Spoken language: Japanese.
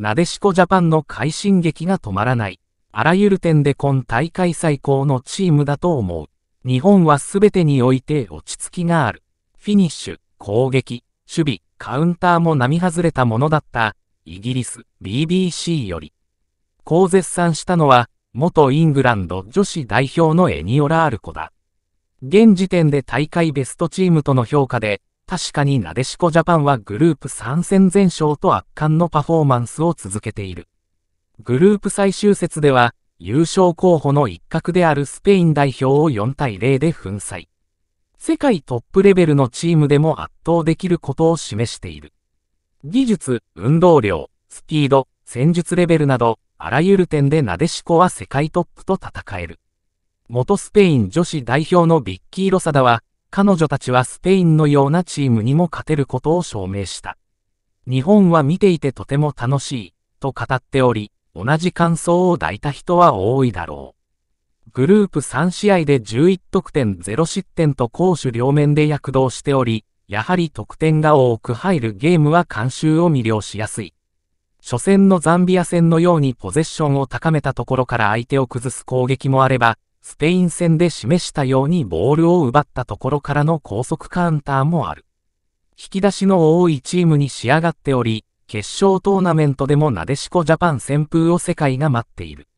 なでしこジャパンの快進撃が止まらない。あらゆる点で今大会最高のチームだと思う。日本は全てにおいて落ち着きがある。フィニッシュ、攻撃、守備、カウンターも並外れたものだった、イギリス、BBC より。こう絶賛したのは、元イングランド女子代表のエニオラールコだ。現時点で大会ベストチームとの評価で、確かになでしこジャパンはグループ3戦全勝と圧巻のパフォーマンスを続けている。グループ最終節では、優勝候補の一角であるスペイン代表を4対0で粉砕。世界トップレベルのチームでも圧倒できることを示している。技術、運動量、スピード、戦術レベルなど、あらゆる点でなでしこは世界トップと戦える。元スペイン女子代表のビッキー・ロサダは、彼女たちはスペインのようなチームにも勝てることを証明した。日本は見ていてとても楽しい、と語っており、同じ感想を抱いた人は多いだろう。グループ3試合で11得点0失点と攻守両面で躍動しており、やはり得点が多く入るゲームは監修を魅了しやすい。初戦のザンビア戦のようにポゼッションを高めたところから相手を崩す攻撃もあれば、スペイン戦で示したようにボールを奪ったところからの高速カウンターもある。引き出しの多いチームに仕上がっており、決勝トーナメントでもなでしこジャパン旋風を世界が待っている。